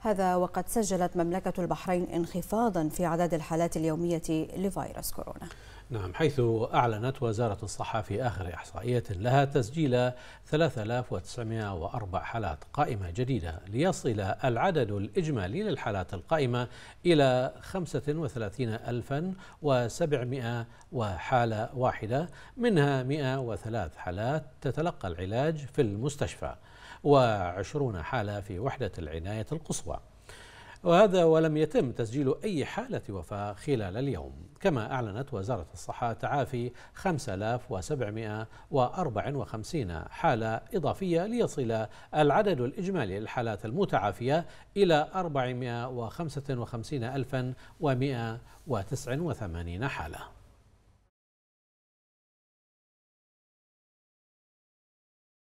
هذا وقد سجلت مملكة البحرين انخفاضا في عدد الحالات اليومية لفيروس كورونا نعم حيث أعلنت وزارة الصحة في آخر إحصائية لها تسجيل 3904 حالات قائمة جديدة ليصل العدد الإجمالي للحالات القائمة إلى 35700 واحدة منها 103 حالات تتلقى العلاج في المستشفى و20 حالة في وحدة العناية القصوى وهذا ولم يتم تسجيل أي حالة وفاة خلال اليوم كما أعلنت وزارة الصحة تعافي 5754 حالة إضافية ليصل العدد الإجمالي للحالات المتعافية إلى 455189 حالة